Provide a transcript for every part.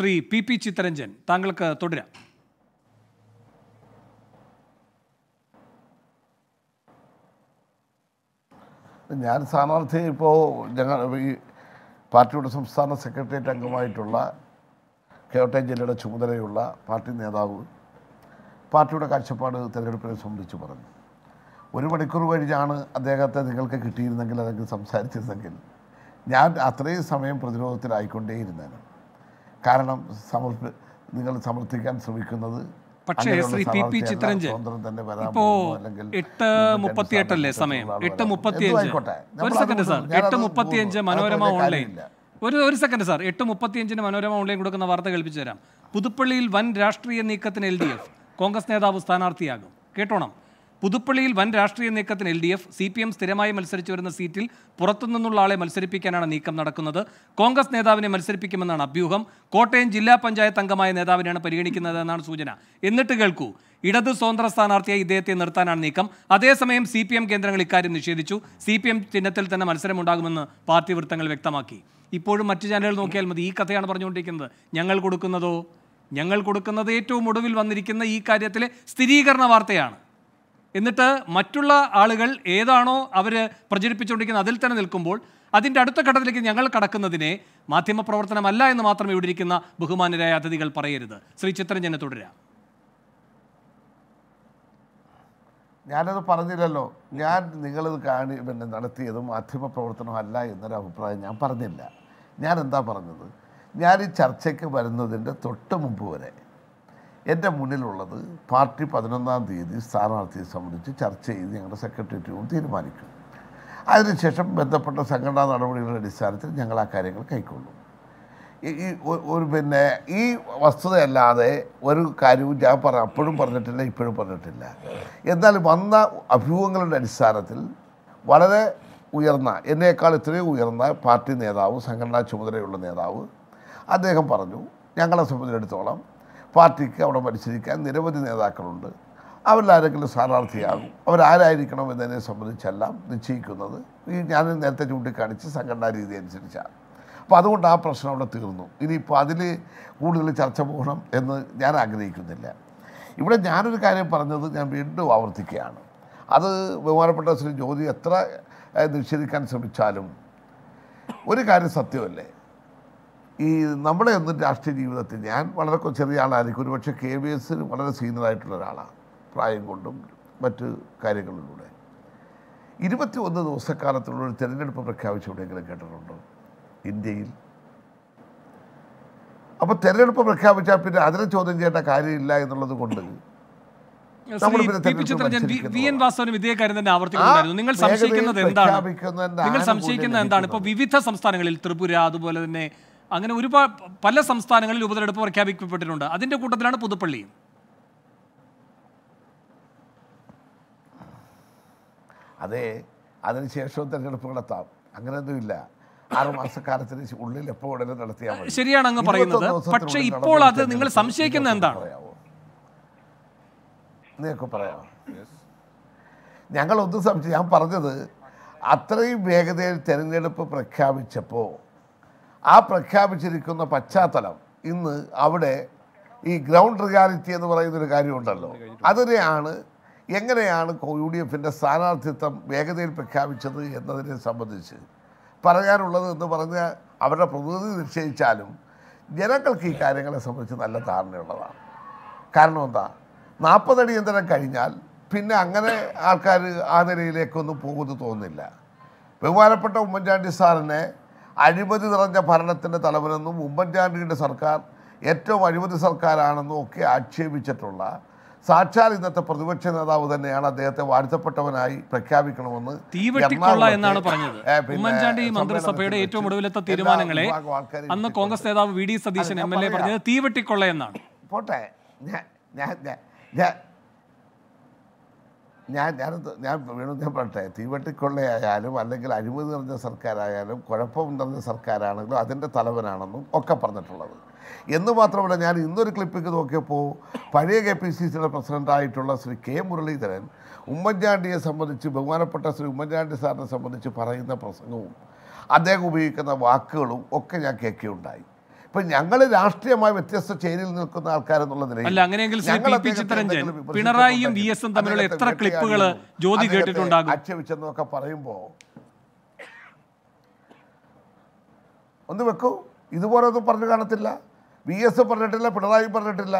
Shri P P Chittaranjan താങ്കൾക്ക് തുടരാം ഞാൻ സ്ഥാനാർത്ഥി ഇപ്പോൾ ഞങ്ങൾ ഈ പാർട്ടിയുടെ സംസ്ഥാന സെക്രട്ടേറിയറ്റ് അംഗമായിട്ടുള്ള കേട്ടയം ജില്ലയുടെ ചുമതലയുള്ള പാർട്ടി നേതാവ് പാർട്ടിയുടെ കാഴ്ചപ്പാട് തിരഞ്ഞെടുപ്പിനെ സംബന്ധിച്ച് പറഞ്ഞു ഒരു മണിക്കൂർ കഴിഞ്ഞാണ് അദ്ദേഹത്തെ നിങ്ങൾക്ക് കിട്ടിയിരുന്നെങ്കിൽ അല്ലെങ്കിൽ സംസാരിച്ചിരുന്നെങ്കിൽ ഞാൻ അത്രയും സമയം പ്രതിരോധത്തിലായിക്കൊണ്ടേയിരുന്നേനെ കാരണം സമർപ്പി നിങ്ങൾ സമർത്ഥിക്കാൻ ശ്രമിക്കുന്നത് പക്ഷേ ശ്രീ പി പി ചിത്രഞ്ജൻ ഇപ്പോ എട്ട് എട്ടല്ലേ സമയം എട്ട് അഞ്ച് ഒരു സെക്കൻഡ് സാർ എട്ട് അഞ്ച് മനോരമ ഓൺലൈൻ ഒരു ഒരു സെക്കൻഡ് സാർ എട്ട് അഞ്ചിന് മനോരമ ഓൺലൈൻ കൊടുക്കുന്ന വാർത്ത കേൾപ്പിച്ചു തരാം പുതുപ്പള്ളിയിൽ വൻ രാഷ്ട്രീയ നീക്കത്തിന് എൽ ഡി എഫ് കോൺഗ്രസ് നേതാവ് സ്ഥാനാർത്ഥിയാകും കേട്ടോണം പുതുപ്പള്ളിയിൽ വൻ രാഷ്ട്രീയ നീക്കത്തിന് L D F C P M സ്ഥിരമായി മത്സരിച്ചു വരുന്ന സീറ്റിൽ പുറത്തുനിന്നുള്ള ആളെ മത്സരിപ്പിക്കാനാണ് നീക്കം നടക്കുന്നത് കോൺഗ്രസ് നേതാവിനെ മത്സരിപ്പിക്കുമെന്നാണ് അഭ്യൂഹം കോട്ടയം ജില്ലാ പഞ്ചായത്ത് അംഗമായ നേതാവിനെയാണ് പരിഗണിക്കുന്നതെന്നാണ് സൂചന എന്നിട്ട് കേൾക്കൂ ഇടതു സ്വതന്ത്ര സ്ഥാനാർത്ഥിയായി ഇദ്ദേഹത്തെ നിർത്താനാണ് നീക്കം അതേസമയം സി പി എം കേന്ദ്രങ്ങൾ ഇക്കാര്യം നിഷേധിച്ചു സി പി എം ചിഹ്നത്തിൽ തന്നെ മത്സരമുണ്ടാകുമെന്ന് പാർട്ടി വൃത്തങ്ങൾ വ്യക്തമാക്കി ഇപ്പോഴും മറ്റു ചാനലുകൾ നോക്കിയാൽ മതി ഈ കഥയാണ് പറഞ്ഞുകൊണ്ടിരിക്കുന്നത് ഞങ്ങൾ കൊടുക്കുന്നതോ ഞങ്ങൾ കൊടുക്കുന്നത് ഏറ്റവും ഒടുവിൽ വന്നിരിക്കുന്ന ഈ കാര്യത്തിലെ സ്ഥിരീകരണ വാർത്തയാണ് എന്നിട്ട് മറ്റുള്ള ആളുകൾ ഏതാണോ അവർ പ്രചരിപ്പിച്ചുകൊണ്ടിരിക്കുന്നത് അതിൽ തന്നെ നിൽക്കുമ്പോൾ അതിൻ്റെ അടുത്ത ഘട്ടത്തിലേക്ക് ഞങ്ങൾ കടക്കുന്നതിനെ മാധ്യമപ്രവർത്തനമല്ല എന്ന് മാത്രം ഇവിടെ ഇരിക്കുന്ന ബഹുമാനരായ അതിഥികൾ പറയരുത് ശ്രീ ചിത്രഞ്ജനെ തുടരാം ഞാനത് പറഞ്ഞില്ലല്ലോ ഞാൻ നിങ്ങളത് കാണി പിന്നെ നടത്തിയത് മാധ്യമപ്രവർത്തനമല്ല എന്നൊരു അഭിപ്രായം ഞാൻ പറഞ്ഞില്ല ഞാൻ എന്താ പറഞ്ഞത് ഞാൻ ഈ ചർച്ചയ്ക്ക് വരുന്നതിൻ്റെ തൊട്ട് മുമ്പ് വരെ എൻ്റെ മുന്നിലുള്ളത് പാർട്ടി പതിനൊന്നാം തീയതി സ്ഥാനാർത്ഥിയെ സംബന്ധിച്ച് ചർച്ച ചെയ്ത് ഞങ്ങളുടെ സെക്രട്ടേറിയറ്റും തീരുമാനിക്കും അതിനുശേഷം ബന്ധപ്പെട്ട സംഘടനാ നടപടികളുടെ അടിസ്ഥാനത്തിൽ ഞങ്ങൾ ആ കാര്യങ്ങൾ കൈക്കൊള്ളും ഈ ഒരു പിന്നെ ഈ വസ്തുതയല്ലാതെ ഒരു കാര്യവും ഞാൻ പറ അപ്പോഴും പറഞ്ഞിട്ടില്ല ഇപ്പോഴും പറഞ്ഞിട്ടില്ല എന്നാൽ വന്ന അഭ്യൂഹങ്ങളുടെ അടിസ്ഥാനത്തിൽ വളരെ ഉയർന്ന എന്നേക്കാൾ ഇത്രയും ഉയർന്ന പാർട്ടി നേതാവ് സംഘടനാ ചുമതലയുള്ള നേതാവ് അദ്ദേഹം പറഞ്ഞു ഞങ്ങളെ സംബന്ധിച്ചിടത്തോളം പാർട്ടിക്ക് അവിടെ മത്സരിക്കാൻ നിരവധി നേതാക്കളുണ്ട് അവരിലാരെങ്കിലും സ്ഥാനാർത്ഥിയാകും അവരാരായിരിക്കണം എന്നതിനെ സംബന്ധിച്ചെല്ലാം നിശ്ചയിക്കുന്നത് ഈ ഞാൻ നേരത്തെ ചൂണ്ടിക്കാണിച്ച് സംഘടനാ രീതി അനുസരിച്ചാണ് അപ്പോൾ അതുകൊണ്ട് ആ പ്രശ്നം അവിടെ തീർന്നു ഇനിയിപ്പോൾ അതിൽ കൂടുതൽ ചർച്ച പോകണം എന്ന് ഞാൻ ആഗ്രഹിക്കുന്നില്ല ഇവിടെ ഞാനൊരു കാര്യം പറഞ്ഞത് ഞാൻ വീണ്ടും ആവർത്തിക്കുകയാണ് അത് ബഹുമാനപ്പെട്ട ശ്രീ ജ്യോതി എത്ര നിഷേധിക്കാൻ ശ്രമിച്ചാലും ഒരു കാര്യം സത്യമല്ലേ ഈ നമ്മുടെ ഒന്നും രാഷ്ട്രീയ ജീവിതത്തിൽ ഞാൻ വളരെ ചെറിയ ആളായിരിക്കും ഒരുപക്ഷെ കെ വി എസിന് വളരെ സീനിയറായിട്ടുള്ള ഒരാളാണ് പ്രായം കൊണ്ടും മറ്റ് കാര്യങ്ങളിലൂടെ ഇരുപത്തി ഒന്ന് ദിവസക്കാലത്തുള്ള ഒരു തിരഞ്ഞെടുപ്പ് പ്രഖ്യാപിച്ചെവിടെയെങ്കിലും കേട്ടിട്ടുണ്ടോ ഇന്ത്യയിൽ അപ്പോൾ തിരഞ്ഞെടുപ്പ് പ്രഖ്യാപിച്ചാൽ പിന്നെ അതിനെ ചോദ്യം ചെയ്യേണ്ട കാര്യമില്ല എന്നുള്ളത് കൊണ്ട് വി എൻ തന്നെ നിങ്ങൾ സംശയിക്കുന്നത് എന്താണ് നിങ്ങൾ സംശയിക്കുന്നത് എന്താണ് ഇപ്പോൾ വിവിധ സംസ്ഥാനങ്ങളിൽ ത്രിപുര അതുപോലെ തന്നെ അങ്ങനെ ഒരുപാട് പല സംസ്ഥാനങ്ങളിൽ ഉപതെരഞ്ഞെടുപ്പ് പ്രഖ്യാപിക്കപ്പെട്ടിട്ടുണ്ട് അതിൻ്റെ കൂട്ടത്തിലാണ് പുതുപ്പള്ളി അതെ അതിനുശേഷവും തെരഞ്ഞെടുപ്പ് നടത്താം അങ്ങനെയൊന്നുമില്ല ആറുമാസക്കാലത്തിന് ഉള്ളിൽ എപ്പോ ഉടനെ നടത്തിയാൽ ശരിയാണ് അങ്ങ് പറയുന്നത് പക്ഷേ ഇപ്പോൾ അത് നിങ്ങൾ സംശയിക്കുന്ന എന്താണ് നിങ്ങൾക്ക് പറയാം ഞങ്ങളൊന്നും സംശയം ഞാൻ പറഞ്ഞത് അത്രയും വേഗതയിൽ തെരഞ്ഞെടുപ്പ് പ്രഖ്യാപിച്ചപ്പോൾ ആ പ്രഖ്യാപിച്ചിരിക്കുന്ന പശ്ചാത്തലം ഇന്ന് അവിടെ ഈ ഗ്രൗണ്ട് റിയാലിറ്റി എന്ന് പറയുന്നൊരു കാര്യമുണ്ടല്ലോ അതിനെയാണ് എങ്ങനെയാണ് യു ഡി എഫിൻ്റെ സ്ഥാനാർത്ഥിത്വം വേഗതയിൽ പ്രഖ്യാപിച്ചത് എന്നതിനെ സംബന്ധിച്ച് പറയാനുള്ളത് എന്ന് പറഞ്ഞ അവരുടെ പ്രതിനിധി നിശ്ചയിച്ചാലും ജനങ്ങൾക്ക് ഈ കാര്യങ്ങളെ സംബന്ധിച്ച് നല്ല ധാരണയുള്ളതാണ് കാരണം എന്താ നാൽപ്പതടി എന്തരം കഴിഞ്ഞാൽ പിന്നെ അങ്ങനെ ആൾക്കാർ ആ നിലയിലേക്കൊന്നും പോകുമെന്ന് തോന്നുന്നില്ല ബഹുമാനപ്പെട്ട ഉമ്മൻചാണ്ടി സാറിനെ അഴിമതി നിറഞ്ഞ ഭരണത്തിൻ്റെ തലവനെന്നും ഉമ്മൻചാണ്ടിയുടെ സർക്കാർ ഏറ്റവും അഴിമതി സർക്കാരാണെന്നും ഒക്കെ ആക്ഷേപിച്ചിട്ടുള്ള സാക്ഷാൽ ഇന്നത്തെ പ്രതിപക്ഷ നേതാവ് തന്നെയാണ് അദ്ദേഹത്തെ വാഴ്ത്തപ്പെട്ടവനായി പ്രഖ്യാപിക്കണമെന്ന് എന്നാണ് പറഞ്ഞത് ഉമ്മൻചാണ്ടി മന്ത്രിസഭയുടെ ഏറ്റവും ഒടുവിലത്തെ തീരുമാനങ്ങളെ അന്ന് കോൺഗ്രസ് നേതാവ് V D Satheesan M L A പറഞ്ഞത് തീവെട്ടിക്കൊള്ള എന്നാണ് പോട്ടെ ഞാൻ ഞാൻ ഞാൻ ഞാൻ ഞാൻ വേണു ഞാൻ പറട്ടെ തീവട്ടിക്കൊള്ളയായാലും അല്ലെങ്കിൽ അഴിമതി നിറഞ്ഞ സർക്കാരായാലും കുഴപ്പം നിറഞ്ഞ സർക്കാരാണെങ്കിലും അതിൻ്റെ തലവനാണെന്നും ഒക്കെ പറഞ്ഞിട്ടുള്ളത് എന്ന് മാത്രമല്ല ഞാൻ ഇന്നൊരു ക്ലിപ്പിക്ക് നോക്കിയപ്പോൾ പഴയ കെ പി സി സിയുടെ പ്രസിഡൻ്റായിട്ടുള്ള ശ്രീ കെ മുരളീധരൻ ഉമ്മൻചാണ്ടിയെ സംബന്ധിച്ച് ബഹുമാനപ്പെട്ട ശ്രീ ഉമ്മൻചാണ്ടി സാറിനെ സംബന്ധിച്ച് പറയുന്ന പ്രസംഗവും അദ്ദേഹം ഉപയോഗിക്കുന്ന വാക്കുകളും ഒക്കെ ഞാൻ കേൾക്കുകയുണ്ടായി അപ്പൊ ഞങ്ങൾ രാഷ്ട്രീയമായി വ്യത്യസ്ത ചേരിയിൽ നിൽക്കുന്ന ആൾക്കാരെന്നുള്ള നിലയിൽ അല്ല അങ്ങനെയെങ്കിൽ പിണറായിയും വി എസും തമ്മിലുള്ള എത്ര ക്ലിപ്പുകൾ ജ്യോതി കേട്ടിട്ടുണ്ടാകും അച്ഛവിച്ചെന്നൊക്കെ പറയുമ്പോ ഒന്ന് വെക്കൂ ഇതുപോലെ ഒന്നും പറഞ്ഞു കാണത്തില്ല വി എസ് പറഞ്ഞിട്ടില്ല പിണറായി പറഞ്ഞിട്ടില്ല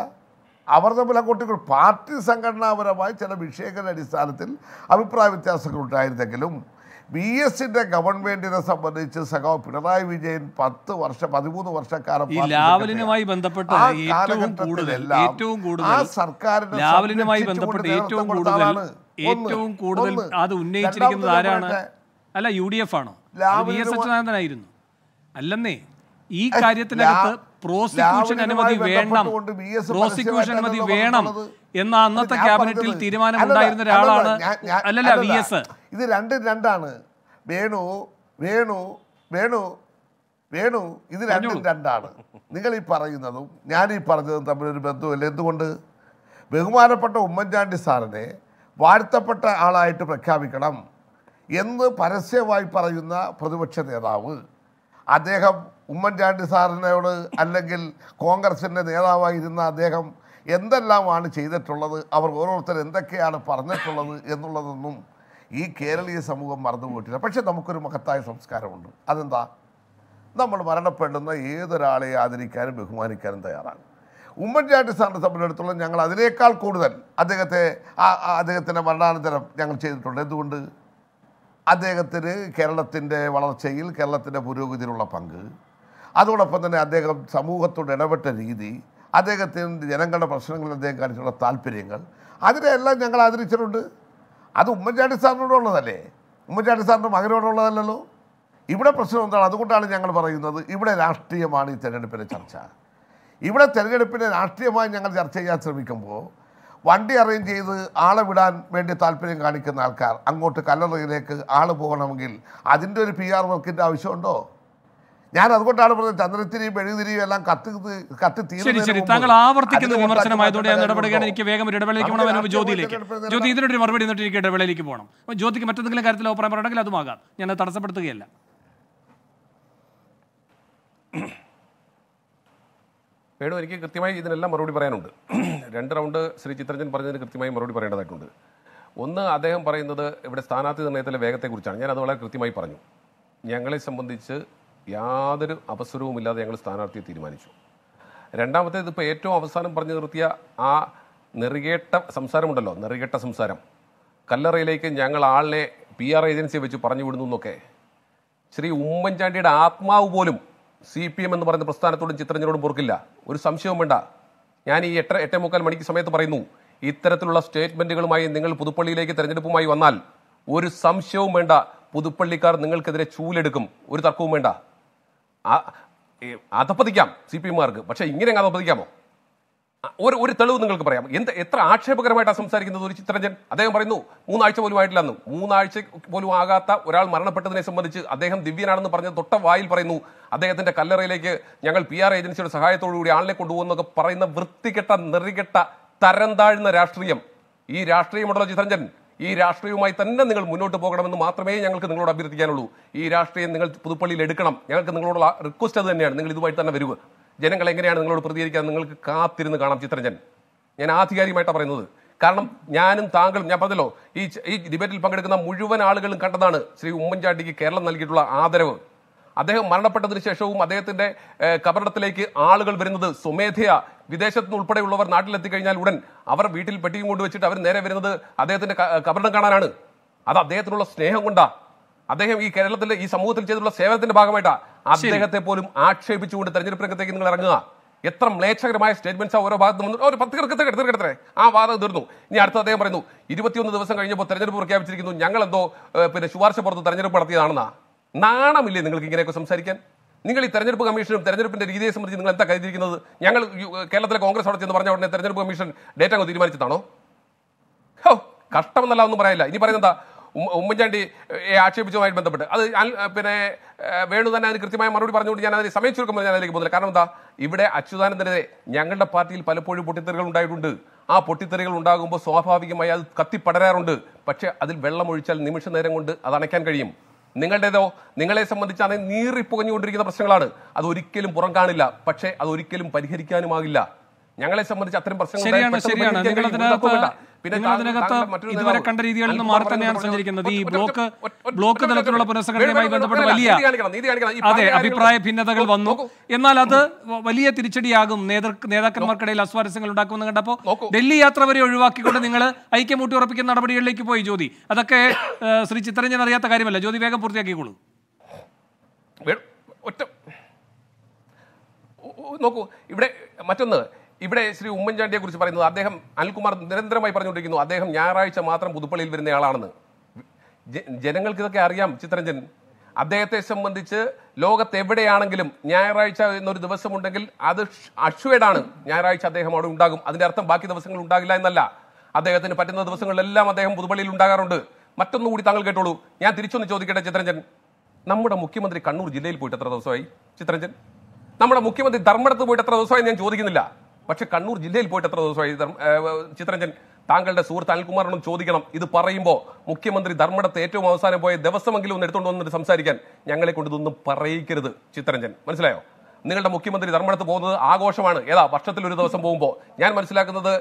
അവർ തമ്മിൽ അങ്ങോട്ട് പാർട്ടി സംഘടനാപരമായി ചില വിഷയങ്ങളുടെ അടിസ്ഥാനത്തിൽ അഭിപ്രായ വ്യത്യാസങ്ങൾ ഉണ്ടായിരുന്നെങ്കിലും ബി എസിന്റെ ഗവൺമെന്റിനെ സംബന്ധിച്ച് സഖാവ് പിണറായി വിജയൻ പത്ത് വർഷം പതിമൂന്ന് വർഷക്കാലം ലാവലിനുമായി ബന്ധപ്പെട്ട് ഏറ്റവും കൂടുതൽ ആ സർക്കാരിന് ബന്ധപ്പെട്ട് ഏറ്റവും കൂടുതൽ ഏറ്റവും കൂടുതൽ അത് ഉന്നയിച്ചിരിക്കുന്നത് ആരാണ് അല്ല യു ഡി എഫ് ആണോ അല്ലെന്നേ ഈ കാര്യത്തിനകത്ത് പ്രോസിക്യൂഷൻ അനുമതി വേണം പ്രോസിക്യൂഷൻ അനുമതി വേണം എന്ന അന്നത്തെ ക്യാബിനറ്റിൽ തീരുമാനം ഉണ്ടായിരുന്ന ഒരാളാണ് അല്ലല്ല വി എസ് ഇത് രണ്ട് രണ്ടാണ് വേണു വേണു വേണു വേണു ഇത് രണ്ടും രണ്ടാണ് നിങ്ങൾ ഈ പറയുന്നതും ഞാൻ ഈ പറഞ്ഞതും തമ്മിലൊരു ബന്ധമില്ല എന്തുകൊണ്ട് ബഹുമാനപ്പെട്ട ഉമ്മൻചാണ്ടി സാറിനെ വാഴ്ത്തപ്പെട്ട ആളായിട്ട് പ്രഖ്യാപിക്കണം എന്ന് പരസ്യമായി പറയുന്ന പ്രതിപക്ഷ നേതാവ് അദ്ദേഹം ഉമ്മൻചാണ്ടി സാറിനോട് അല്ലെങ്കിൽ കോൺഗ്രസിൻ്റെ നേതാവായിരുന്ന അദ്ദേഹം എന്തെല്ലാമാണ് ചെയ്തിട്ടുള്ളത് അവർ ഓരോരുത്തർ എന്തൊക്കെയാണ് പറഞ്ഞിട്ടുള്ളത് എന്നുള്ളതൊന്നും ഈ കേരളീയ സമൂഹം മറന്നുപോയിട്ടില്ല പക്ഷേ നമുക്കൊരു മഹത്തായ സംസ്കാരമുണ്ട് അതെന്താ നമ്മൾ മരണപ്പെടുന്ന ഏതൊരാളെ ആദരിക്കാനും ബഹുമാനിക്കാനും തയ്യാറാണ് ഉമ്മൻചാണ്ടി സാറിൻ്റെ സംബന്ധിച്ചിടത്തോളം ഞങ്ങൾ അതിനേക്കാൾ കൂടുതൽ അദ്ദേഹത്തെ അദ്ദേഹത്തിൻ്റെ മരണാനന്തരം ഞങ്ങൾ ചെയ്തിട്ടുണ്ട് എന്തുകൊണ്ട് അദ്ദേഹത്തിന് കേരളത്തിൻ്റെ വളർച്ചയിൽ കേരളത്തിൻ്റെ പുരോഗതിയിലുള്ള പങ്ക് അതോടൊപ്പം തന്നെ അദ്ദേഹം സമൂഹത്തോട് ഇടപെട്ട രീതി അദ്ദേഹത്തിന് ജനങ്ങളുടെ പ്രശ്നങ്ങൾ അദ്ദേഹം കാണിച്ചുള്ള താല്പര്യങ്ങൾ അതിനെല്ലാം ഞങ്ങൾ ആദരിച്ചിട്ടുണ്ട് അത് ഉമ്മൻചാണ്ടി സാറിനോടുള്ളതല്ലേ ഉമ്മൻചാണ്ടി സാറിൻ്റെ മകനോടുള്ളതല്ലല്ലോ ഇവിടെ പ്രശ്നം എന്താണ് അതുകൊണ്ടാണ് ഞങ്ങൾ പറയുന്നത് ഇവിടെ രാഷ്ട്രീയമാണ് ഈ തിരഞ്ഞെടുപ്പിൻ്റെ ചർച്ച ഇവിടെ തിരഞ്ഞെടുപ്പിനെ രാഷ്ട്രീയമായി ഞങ്ങൾ ചർച്ച ചെയ്യാൻ ശ്രമിക്കുമ്പോൾ വണ്ടി അറേഞ്ച് ചെയ്ത് ആളെ വിടാൻ വേണ്ടി താല്പര്യം കാണിക്കുന്ന ആൾക്കാർ അങ്ങോട്ട് കല്ലറയിലേക്ക് ആൾ പോകണമെങ്കിൽ അതിൻ്റെ ഒരു പി ആർ വർക്കിൻ്റെ ആവശ്യമുണ്ടോ ഞാൻ അതുകൊണ്ടാണ് പറഞ്ഞത് ചന്ദ്രത്തിരിയും മെഴുതിരിയും എല്ലാം കത്ത് കത്ത് ശരി ശരി താങ്കൾ ആവർത്തിക്കുന്ന വിമർശനമായതോടെ ഞാൻ ഇടപെടുകയാണ് എനിക്ക് വേഗം ഒരു ഇടവേളയിലേക്ക് പോകണം ജ്യോതിയിലേക്ക് ജ്യോതി ഇതിനൊരു മറുപടി എന്നിട്ട് എനിക്ക് ഇടവേളയിലേക്ക് പോകണം അപ്പം ജ്യോതിക്ക് മറ്റെന്തെങ്കിലും കാര്യത്തിൽ അഭിപ്രായം പറയണമെങ്കിൽ അതുമാകാം ഞാൻ തടസ്സപ്പെടുത്തുകയല്ല വേണു എനിക്ക് കൃത്യമായി ഇതിനെല്ലാം മറുപടി പറയാനുണ്ട് രണ്ട് റൗണ്ട് ശ്രീ ചിത്രഞ്ജൻ പറഞ്ഞതിന് കൃത്യമായി മറുപടി പറയേണ്ടതായിട്ടുണ്ട് ഒന്ന് അദ്ദേഹം പറയുന്നത് ഇവിടെ സ്ഥാനാർത്ഥി നിർണയത്തിലെ വേഗത്തെക്കുറിച്ചാണ് ഞാൻ അത് വളരെ കൃത്യമായി പറഞ്ഞു ഞങ്ങളെ സംബന്ധിച്ച് യാതൊരു അവസരവുമില്ലാതെ ഞങ്ങൾ സ്ഥാനാർത്ഥിയെ തീരുമാനിച്ചു രണ്ടാമത്തെ ഇതിപ്പോൾ ഏറ്റവും അവസാനം പറഞ്ഞു നിർത്തിയ ആ നെറുകേട്ട സംസാരമുണ്ടല്ലോ നെറുകേട്ട സംസാരം കല്ലറയിലേക്ക് ഞങ്ങൾ ആളിനെ പി ആർ ഏജൻസിയെ വെച്ച് പറഞ്ഞു വിടുന്നു എന്നൊക്കെ ശ്രീ ഉമ്മൻചാണ്ടിയുടെ ആത്മാവ് പോലും സി പി എം എന്ന് പറയുന്ന പ്രസ്ഥാനത്തോടും ചിത്രഞ്ഞിനോടും പൊറുക്കില്ല ഒരു സംശയവും വേണ്ട ഞാൻ ഈ എട്ടര എട്ടേ മുക്കാൽ മണിക്ക് സമയത്ത് പറയുന്നു ഇത്തരത്തിലുള്ള സ്റ്റേറ്റ്മെൻറ്റുകളുമായി നിങ്ങൾ പുതുപ്പള്ളിയിലേക്ക് തെരഞ്ഞെടുപ്പുമായി വന്നാൽ ഒരു സംശയവും വേണ്ട പുതുപ്പള്ളിക്കാർ നിങ്ങൾക്കെതിരെ ചൂലെടുക്കും ഒരു തർക്കവും വേണ്ട അധപ്പതിക്കാം സി പി എമ്മുകാർക്ക് പക്ഷേ ഇങ്ങനെ അങ്ങ് അധപ്പതിക്കാമോ ഒരു ഒരു തെളിവ് നിങ്ങൾക്ക് പറയാം എന്ത് എത്ര ആക്ഷേപകരമായിട്ടാണ് സംസാരിക്കുന്നത് ഒരു ചിത്രഞ്ജൻ അദ്ദേഹം പറയുന്നു മൂന്നാഴ്ച പോലും ആയിട്ടില്ലെന്ന് മൂന്നാഴ്ച പോലും ആകാത്ത ഒരാൾ മരണപ്പെട്ടതിനെ സംബന്ധിച്ച് അദ്ദേഹം ദിവ്യനാണെന്ന് പറഞ്ഞ തൊട്ട വായിൽ പറയുന്നു അദ്ദേഹത്തിന്റെ കല്ലറയിലേക്ക് ഞങ്ങൾ പി ആർ ഏജൻസിയുടെ സഹായത്തോടുകൂടി ആളിനെ കൊണ്ടുപോകുന്നൊക്കെ പറയുന്ന വൃത്തികെട്ട നെറികെട്ട തരം താഴ്ന്ന രാഷ്ട്രീയം ഈ രാഷ്ട്രീയമുള്ള ചിത്രഞ്ജൻ ഈ രാഷ്ട്രീയവുമായി തന്നെ നിങ്ങൾ മുന്നോട്ട് പോകണമെന്ന് മാത്രമേ ഞങ്ങൾക്ക് നിങ്ങളോട് അഭ്യർത്ഥിക്കാനുള്ളൂ ഈ രാഷ്ട്രീയം നിങ്ങൾ പുതുപ്പള്ളിയിൽ എടുക്കണം ഞങ്ങൾക്ക് നിങ്ങളോടുള്ള റിക്വസ്റ്റ് അത് തന്നെയാണ് നിങ്ങൾ ഇതുമായി തന്നെ വരിക ജനങ്ങൾ എങ്ങനെയാണ് നിങ്ങളോട് പ്രതികരിക്കാൻ നിങ്ങൾക്ക് കാത്തിരുന്ന് കാണാം ചിത്രഞ്ജൻ ഞാൻ ആധികാരികമായിട്ടാണ് പറയുന്നത് കാരണം ഞാനും താങ്കളും ഞാൻ പറഞ്ഞല്ലോ ഈ ഈ ഡിബേറ്റിൽ പങ്കെടുക്കുന്ന മുഴുവൻ ആളുകളും കണ്ടതാണ് ശ്രീ ഉമ്മൻചാണ്ടിക്ക് കേരളം നൽകിയിട്ടുള്ള ആദരവ് അദ്ദേഹം മരണപ്പെട്ടതിന് ശേഷവും അദ്ദേഹത്തിന്റെ കബറിടത്തിലേക്ക് ആളുകൾ വരുന്നത് സ്വമേധയ വിദേശത്ത് ഉൾപ്പെടെയുള്ളവർ നാട്ടിലെത്തിക്കഴിഞ്ഞാൽ ഉടൻ അവർ വീട്ടിൽ പെട്ടിയും കൊണ്ടുവച്ചിട്ട് അവർ നേരെ വരുന്നത് അദ്ദേഹത്തിന്റെ കബറിടം കാണാനാണ് അത് അദ്ദേഹത്തിനുള്ള സ്നേഹം കൊണ്ടാ അദ്ദേഹം ഈ കേരളത്തിലെ ഈ സമൂഹത്തിൽ ചെയ്തിട്ടുള്ള സേവനത്തിന്റെ ഭാഗമായിട്ടാ അദ്ദേഹത്തെ പോലും ആക്ഷേപിച്ചുകൊണ്ട് തെരഞ്ഞെടുപ്പ് രംഗത്തേക്ക് നിങ്ങൾ ഇറങ്ങുക എത്ര മ്ലേച്ഛകരമായ സ്റ്റേറ്റ്മെന്റ്സ് ഓരോ ഭാഗത്ത് നിന്നും ഒരു പത്ത് കിടക്കത്തെ തീർക്കെടുത്തേ ആ വാദം തീർന്നു ഇനി അടുത്ത അദ്ദേഹം പറയുന്നു ഇരുപത്തിയൊന്ന് ദിവസം കഴിഞ്ഞപ്പോൾ തെരഞ്ഞെടുപ്പ് പ്രഖ്യാപിച്ചിരിക്കുന്നു ഞങ്ങൾ എന്തോ പിന്നെ ശുപാർശ പുറത്ത് തെരഞ്ഞെടുപ്പ് നടത്തിയതാണെന്നാണ് നാണമില്ലേ നിങ്ങൾക്ക് ഇങ്ങനെയൊക്കെ സംസാരിക്കാൻ നിങ്ങൾ ഈ തെരഞ്ഞെടുപ്പ് കമ്മീഷനും തെരഞ്ഞെടുപ്പിന്റെ രീതിയെ സംബന്ധിച്ച് നിങ്ങൾ എന്താ കരുതിയിരിക്കുന്നത് ഞങ്ങൾ കേരളത്തിലെ കോൺഗ്രസ് അവിടെ ചെന്ന് പറഞ്ഞ ഉടനെ തെരഞ്ഞെടുപ്പ് കമ്മീഷൻ ഡേറ്റ അങ്ങ് തീരുമാനിച്ചതാണോ ഹോ കഷ്ടമെന്നല്ല ഒന്നും പറയില്ല ഇനി പറയുന്നതാ ഉമ്മൻചാണ്ടി ആക്ഷേപിച്ചതുമായി ബന്ധപ്പെട്ട് അത് പിന്നെ വേണു തന്നെ അതിന് കൃത്യമായ മറുപടി പറഞ്ഞുകൊണ്ട് ഞാൻ അതിന് സമയം ചുരുക്കം ഞാൻ അതിലേക്ക് പോകുന്നില്ല കാരണം എന്താ ഇവിടെ അച്യുതാനന്ദനെതിരെ ഞങ്ങളുടെ പാർട്ടിയിൽ പലപ്പോഴും പൊട്ടിത്തെറികൾ ഉണ്ടായിട്ടുണ്ട് ആ പൊട്ടിത്തെറികൾ ഉണ്ടാകുമ്പോൾ സ്വാഭാവികമായി അത് കത്തിപ്പടരാറുണ്ട് പക്ഷേ അതിൽ വെള്ളമൊഴിച്ചാൽ നിമിഷ നേരം കൊണ്ട് അത് അണയ്ക്കാൻ കഴിയും നിങ്ങളുടേതോ നിങ്ങളെ സംബന്ധിച്ച് നീറിപ്പുകഞ്ഞുകൊണ്ടിരിക്കുന്ന പ്രശ്നങ്ങളാണ് അത് ഒരിക്കലും പുറം കാണില്ല പക്ഷേ അത് ഒരിക്കലും പരിഹരിക്കാനുമാകില്ല ഞങ്ങളെ സംബന്ധിച്ച് അത്തരം പ്രശ്നങ്ങൾ ഇതുവരെ കണ്ട രീതികളിൽ നിന്ന് മാറി തന്നെയാണ് സഞ്ചരിക്കുന്നത് ഈ ബ്ലോക്ക് ബ്ലോക്ക് തലത്തിലുള്ള പുനഃസംഘടനയുമായി ബന്ധപ്പെട്ട് വലിയ അതെ അഭിപ്രായ ഭിന്നതകൾ വന്നു എന്നാൽ അത് വലിയ തിരിച്ചടിയാകും നേതാക്കന്മാർക്കിടയിൽ അസ്വാരസ്യങ്ങൾ ഉണ്ടാക്കുമെന്ന് കണ്ടപ്പോൾ ഡൽഹി യാത്ര വരെ ഒഴിവാക്കിക്കൊണ്ട് നിങ്ങൾ ഐക്യമൂട്ടി ഉറപ്പിക്കുന്ന നടപടികളിലേക്ക് പോയി ജ്യോതി അതൊക്കെ ശ്രീ ചിത്രഞ്ജൻ അറിയാത്ത കാര്യമല്ല ജ്യോതി വേഗം പൂർത്തിയാക്കിക്കോളൂ ഒറ്റ നോക്കൂ ഇവിടെ മറ്റൊന്ന് ഇവിടെ ശ്രീ ഉമ്മൻചാണ്ടിയെ കുറിച്ച് പറയുന്നത് അദ്ദേഹം അനിൽകുമാർ നിരന്തരമായി പറഞ്ഞുകൊണ്ടിരിക്കുന്നു അദ്ദേഹം ഞായറാഴ്ച മാത്രം പുതുപ്പള്ളിയിൽ വരുന്ന ആളാണെന്ന് ജനങ്ങൾക്ക് ഇതൊക്കെ അറിയാം ചിത്രഞ്ജൻ അദ്ദേഹത്തെ സംബന്ധിച്ച് ലോകത്ത് എവിടെയാണെങ്കിലും ഞായറാഴ്ച എന്നൊരു ദിവസം ഉണ്ടെങ്കിൽ അത് അഷ്വേഡാണ് ഞായറാഴ്ച അദ്ദേഹം അവിടെ ഉണ്ടാകും അതിന്റെ അർത്ഥം ബാക്കി ദിവസങ്ങൾ ഉണ്ടാകില്ല എന്നല്ല അദ്ദേഹത്തിന് പറ്റുന്ന ദിവസങ്ങളിലെല്ലാം അദ്ദേഹം പുതുപ്പള്ളിയിൽ ഉണ്ടാകാറുണ്ട് മറ്റൊന്നും കൂടി താങ്കൾ കേട്ടോളൂ ഞാൻ തിരിച്ചൊന്ന് ചോദിക്കട്ടെ ചിത്രഞ്ജൻ നമ്മുടെ മുഖ്യമന്ത്രി കണ്ണൂർ ജില്ലയിൽ പോയിട്ട് എത്ര ദിവസമായി ചിത്രഞ്ജൻ നമ്മുടെ മുഖ്യമന്ത്രി ധർമ്മടത്ത് പോയിട്ട് എത്ര ദിവസമായി ഞാൻ ചോദിക്കുന്നില്ല പക്ഷെ കണ്ണൂർ ജില്ലയിൽ പോയിട്ട് എത്ര ദിവസമായി ചിത്രഞ്ജൻ താങ്കളുടെ സുഹൃത്ത് അനിൽകുമാറിനോട് ചോദിക്കണം ഇത് പറയുമ്പോൾ മുഖ്യമന്ത്രി ധർമ്മടത്ത് ഏറ്റവും അവസാനം പോയ ദിവസമെങ്കിലും ഒന്ന് എടുത്തുകൊണ്ട് വന്നിട്ട് സംസാരിക്കാൻ ഞങ്ങളെ കൊണ്ട് ഇതൊന്നും പറയിക്കരുത് ചിത്രഞ്ജൻ മനസ്സിലായോ നിങ്ങളുടെ മുഖ്യമന്ത്രി ധർമ്മടത്ത് പോകുന്നത് ആഘോഷമാണ് ഏതാ വർഷത്തിൽ ഒരു ദിവസം പോകുമ്പോൾ ഞാൻ മനസ്സിലാക്കുന്നത്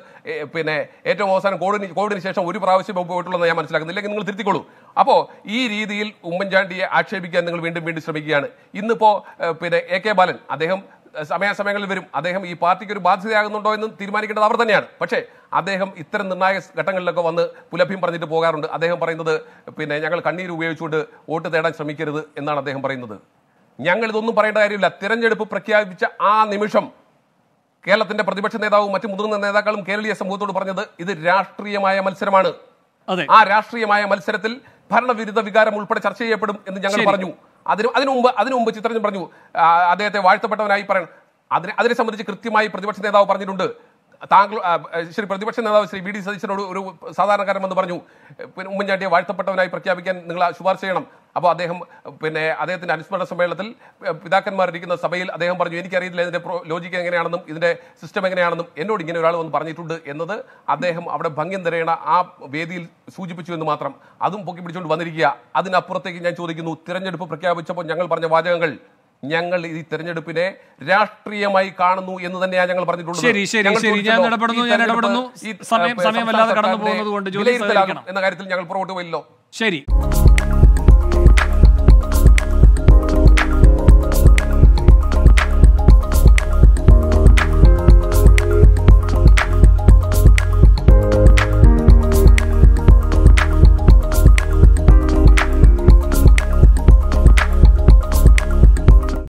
പിന്നെ ഏറ്റവും അവസാനം കോവിഡിന് കോവിഡിന് ശേഷം ഒരു പ്രാവശ്യം പോയിട്ടുള്ളതെന്ന് ഞാൻ മനസ്സിലാക്കുന്നത് ഇല്ലെങ്കിൽ നിങ്ങൾ തിരുത്തിക്കൊള്ളൂ അപ്പോൾ ഈ രീതിയിൽ ഉമ്മൻചാണ്ടിയെ ആക്ഷേപിക്കാൻ നിങ്ങൾ വീണ്ടും വീണ്ടും ശ്രമിക്കുകയാണ് ഇന്നിപ്പോൾ പിന്നെ എ കെ ബാലൻ അദ്ദേഹം സമയാസമയങ്ങളിൽ വരും അദ്ദേഹം ഈ പാർട്ടിക്ക് ഒരു ബാധ്യതയാകുന്നുണ്ടോ എന്ന് തീരുമാനിക്കേണ്ടത് അവർ തന്നെയാണ് പക്ഷേ അദ്ദേഹം ഇത്തരം നിർണായക ഘട്ടങ്ങളിലൊക്കെ വന്ന് പുലഭ്യം പറഞ്ഞിട്ട് പോകാറുണ്ട് അദ്ദേഹം പറയുന്നത് പിന്നെ ഞങ്ങൾ കണ്ണീർ ഉപയോഗിച്ചുകൊണ്ട് വോട്ട് തേടാൻ ശ്രമിക്കരുത് എന്നാണ് അദ്ദേഹം പറയുന്നത് ഞങ്ങൾ ഇതൊന്നും പറയേണ്ട കാര്യമില്ല തിരഞ്ഞെടുപ്പ് പ്രഖ്യാപിച്ച ആ നിമിഷം കേരളത്തിന്റെ പ്രതിപക്ഷ നേതാവും മറ്റു മുതിർന്ന നേതാക്കളും കേരളീയ സമൂഹത്തോട് പറഞ്ഞത് ഇത് രാഷ്ട്രീയമായ മത്സരമാണ് ആ രാഷ്ട്രീയമായ മത്സരത്തിൽ ഭരണവിരുദ്ധ വികാരം ഉൾപ്പെടെ ചർച്ച ചെയ്യപ്പെടും എന്ന് ഞങ്ങൾ പറഞ്ഞു അതിന് അതിനു മുമ്പ് അതിനു മുമ്പ് ചിത്രഞ്ജൻ പറഞ്ഞു അദ്ദേഹത്തെ വാഴ്ത്തപ്പെട്ടവനായി പറയണം അതിനെ അതിനെ സംബന്ധിച്ച് കൃത്യമായി പ്രതിപക്ഷ നേതാവ് പറഞ്ഞിട്ടുണ്ട് താങ്കൾ ശ്രീ പ്രതിപക്ഷ നേതാവ് ശ്രീ വി ഡി സതീശനോട് ഒരു സാധാരണക്കാരൻ വന്ന് പറഞ്ഞു ഉമ്മൻചാണ്ടിയെ വാഴ്ത്തപ്പെട്ടവനായി പ്രഖ്യാപിക്കാൻ നിങ്ങൾ ശുപാർശ ചെയ്യണം അപ്പോൾ അദ്ദേഹം പിന്നെ അദ്ദേഹത്തിൻ്റെ അനുസ്മരണ സമ്മേളനത്തിൽ പിതാക്കന്മാരിരിക്കുന്ന സഭയിൽ അദ്ദേഹം പറഞ്ഞു എനിക്കറിയില്ല ഇതിൻ്റെ ലോജിക്ക് എങ്ങനെയാണെന്നും ഇതിൻ്റെ സിസ്റ്റം എങ്ങനെയാണെന്നും എന്നോട് ഇങ്ങനെ ഒരാൾ വന്ന് പറഞ്ഞിട്ടുണ്ട് എന്നത് അദ്ദേഹം അവിടെ ഭംഗ്യം നിറയണ ആ വേദിയിൽ സൂചിപ്പിച്ചു എന്ന് മാത്രം അതും പൊക്കി പിടിച്ചുകൊണ്ട് വന്നിരിക്കുക അതിനപ്പുറത്തേക്ക് ഞാൻ ചോദിക്കുന്നു തിരഞ്ഞെടുപ്പ് പ്രഖ്യാപിച്ചപ്പോൾ ഞങ്ങൾ പറഞ്ഞ വാചകങ്ങൾ ഞങ്ങൾ ഈ തെരഞ്ഞെടുപ്പിനെ രാഷ്ട്രീയമായി കാണുന്നു എന്ന് തന്നെയാണ് ഞങ്ങൾ പറഞ്ഞിട്ടുള്ളത് ശരി ശരി ഞാൻ ഞാൻ സമയം സമയം എന്ന കാര്യത്തിൽ ഞങ്ങൾ പുറകോട്ട് പോയില്ലോ ശരി